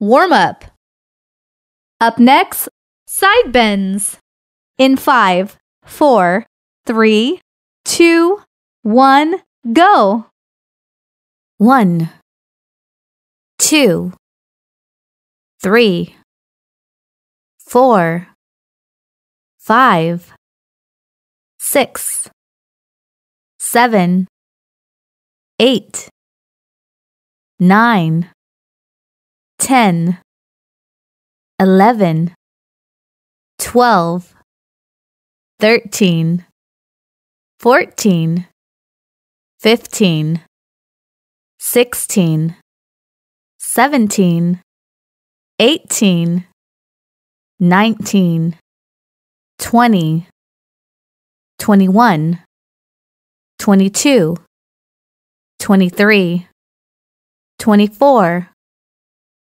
Warm up. Up next, side bends. In five, four, three, two, one, go. One, two, three, four, five, six, seven, eight, nine ten, eleven, twelve, thirteen, fourteen, fifteen, sixteen, seventeen, eighteen, nineteen, twenty, twenty-one, twenty-two, twenty-three, twenty-four.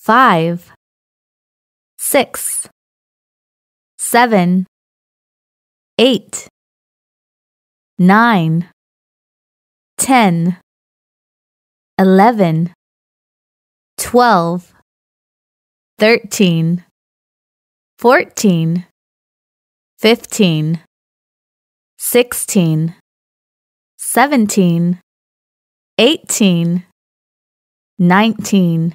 five, six, seven, eight, nine, ten, eleven, twelve, thirteen, fourteen, fifteen, sixteen, seventeen, eighteen, nineteen.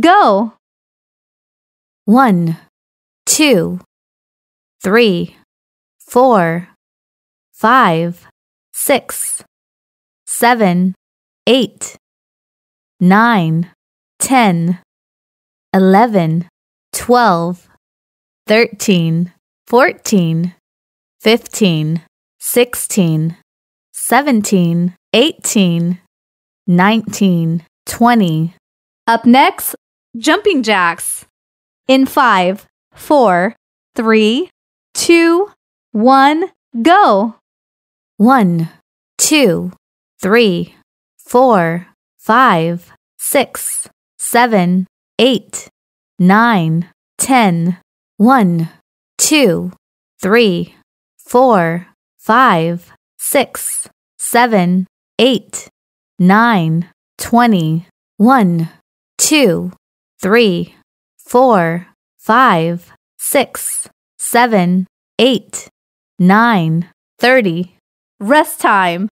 Go. One, two, three, four, five, six, seven, eight, nine, ten, eleven, twelve, thirteen, fourteen, fifteen, sixteen, seventeen, eighteen, nineteen, twenty. Up next, jumping jacks. In five, four, three, two, one, go. One, two, three, four, five, six, seven, eight, nine, ten. One, two, three, four, five, six, seven, eight, nine, twenty. One, two, three, four, five, six, seven, eight, nine, thirty. Rest time.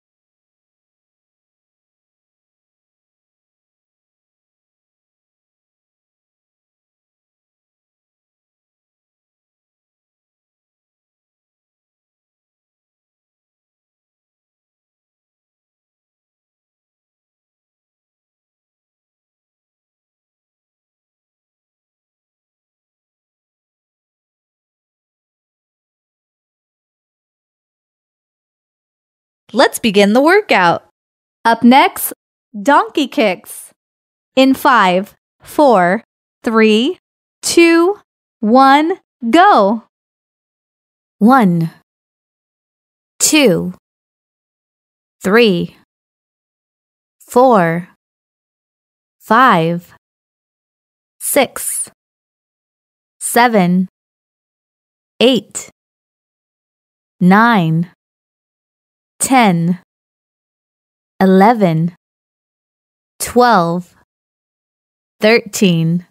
Let's begin the workout. Up next, donkey kicks. In five, four, three, two, one, go. One, two, three, four, five, six, seven, eight, nine ten, eleven, twelve, thirteen,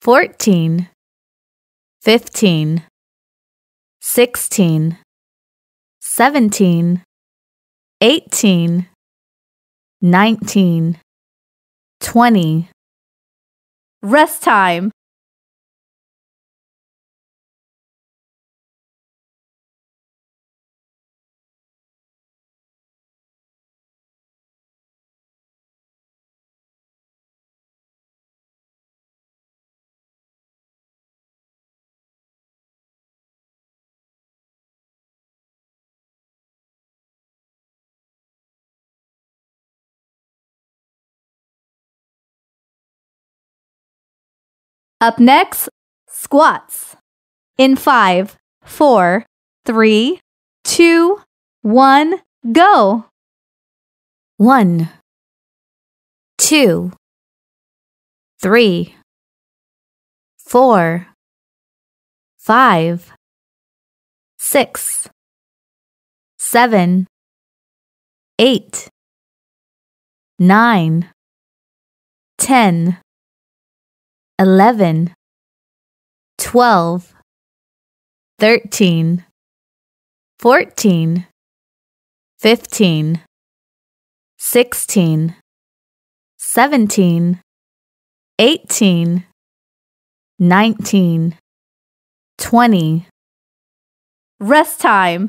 fourteen, fifteen, sixteen, seventeen, eighteen, nineteen, twenty. Rest time. Up next, squats. In five, four, three, two, one, go. One, two, three, four, five, six, seven, eight, nine, ten eleven, twelve, thirteen, fourteen, fifteen, sixteen, seventeen, eighteen, nineteen, twenty. Rest time.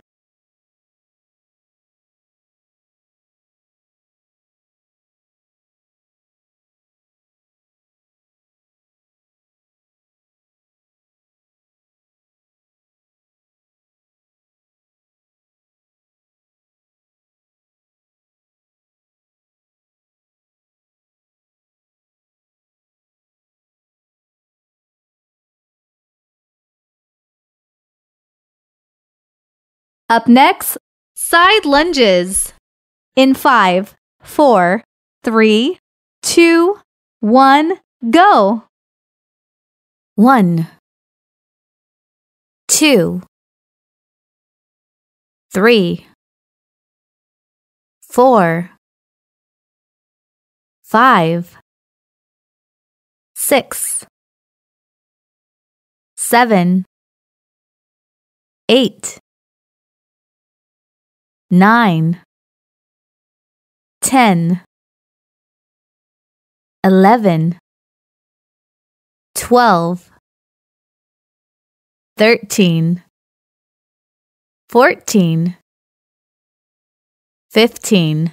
Up next, side lunges. In five, four, three, two, one, go. One, two, three, four, five, six, seven, eight nine, ten, eleven, twelve, thirteen, fourteen, fifteen,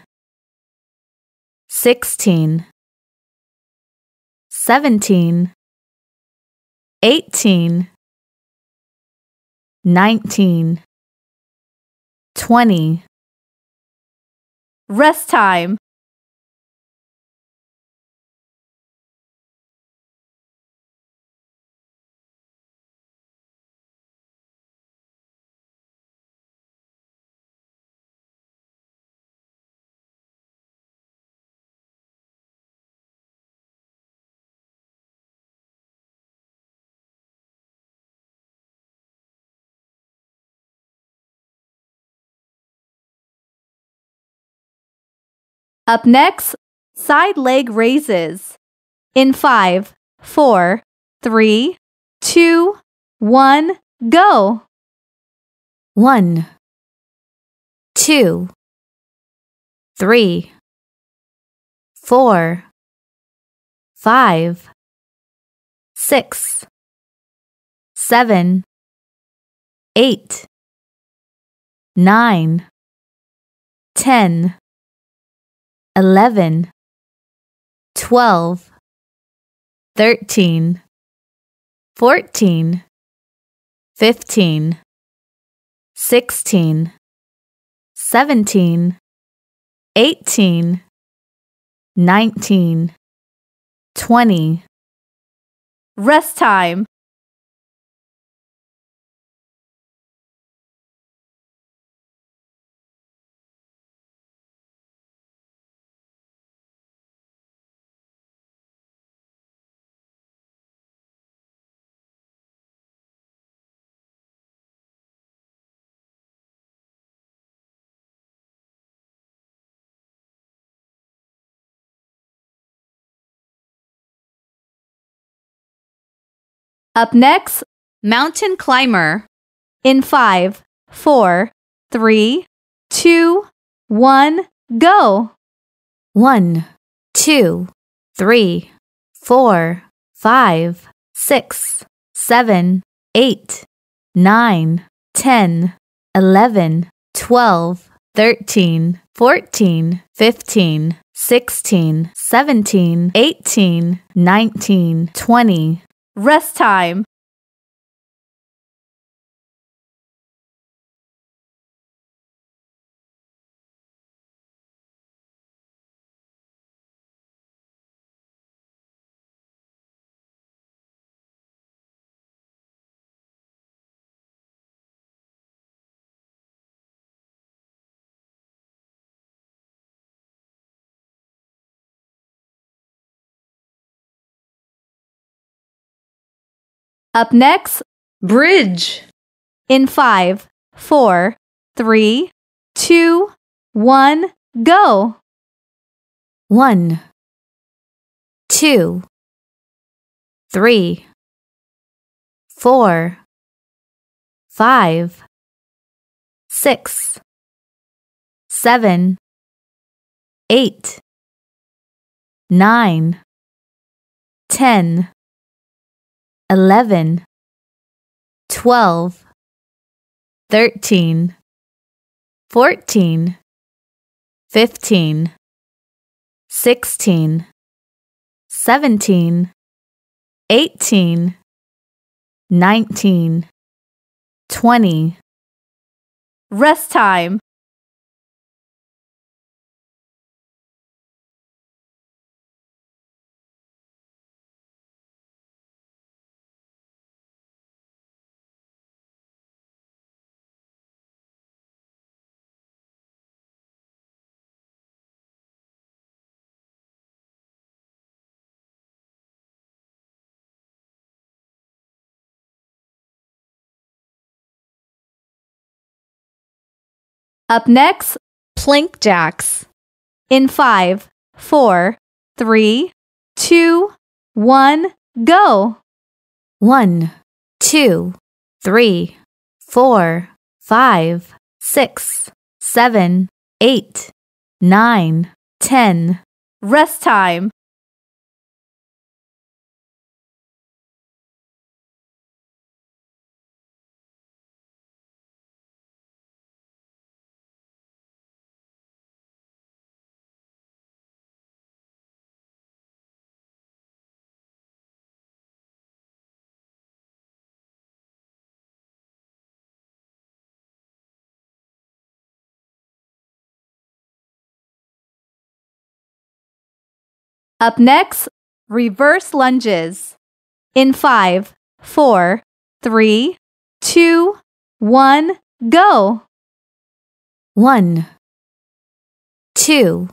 sixteen, seventeen, eighteen, nineteen. 20. Rest time. Up next, side leg raises. In five, four, three, two, one, go. One, two, three, four, five, six, seven, eight, nine, ten eleven, twelve, thirteen, fourteen, fifteen, sixteen, seventeen, eighteen, nineteen, twenty. Rest time. Up next, Mountain Climber. In five, four, three, two, one, go. One, two, three, four, five, six, seven, eight, nine, ten, eleven, twelve, thirteen, fourteen, fifteen, sixteen, seventeen, eighteen, nineteen, twenty rest time Up next, bridge. In five, four, three, two, one, go. One, two, three, four, five, six, seven, eight, nine, ten eleven, twelve, thirteen, fourteen, fifteen, sixteen, seventeen, eighteen, nineteen, twenty. Rest time. Up next, plank jacks. In five, four, three, two, one, go. One, two, three, four, five, six, seven, eight, nine, ten. Rest time. Up next, reverse lunges. In five, four, three, two, one, go. One, two,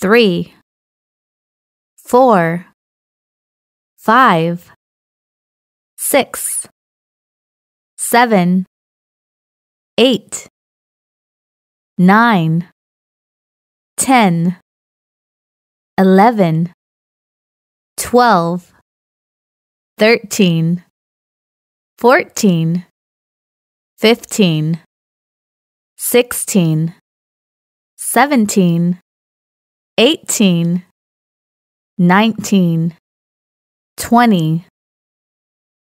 three, four, five, six, seven, eight, nine, ten eleven, twelve, thirteen, fourteen, fifteen, sixteen, seventeen, eighteen, nineteen, twenty.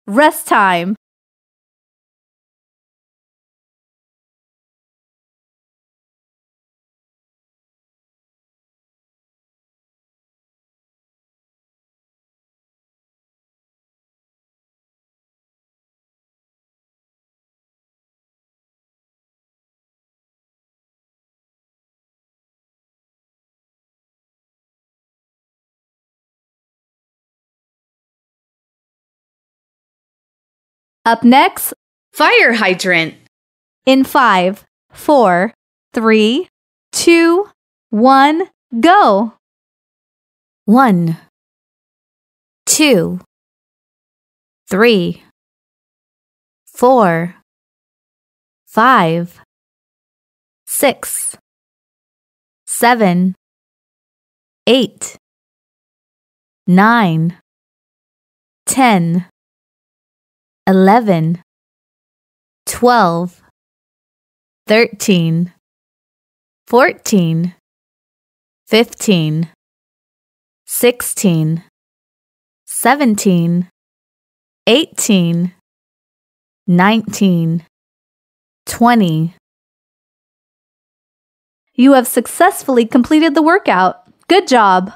Rest time. Up next, fire hydrant. In five, four, three, two, one, go. One, two, three, four, five, six, seven, eight, nine, ten eleven, twelve, thirteen, fourteen, fifteen, sixteen, seventeen, eighteen, nineteen, twenty. You have successfully completed the workout. Good job!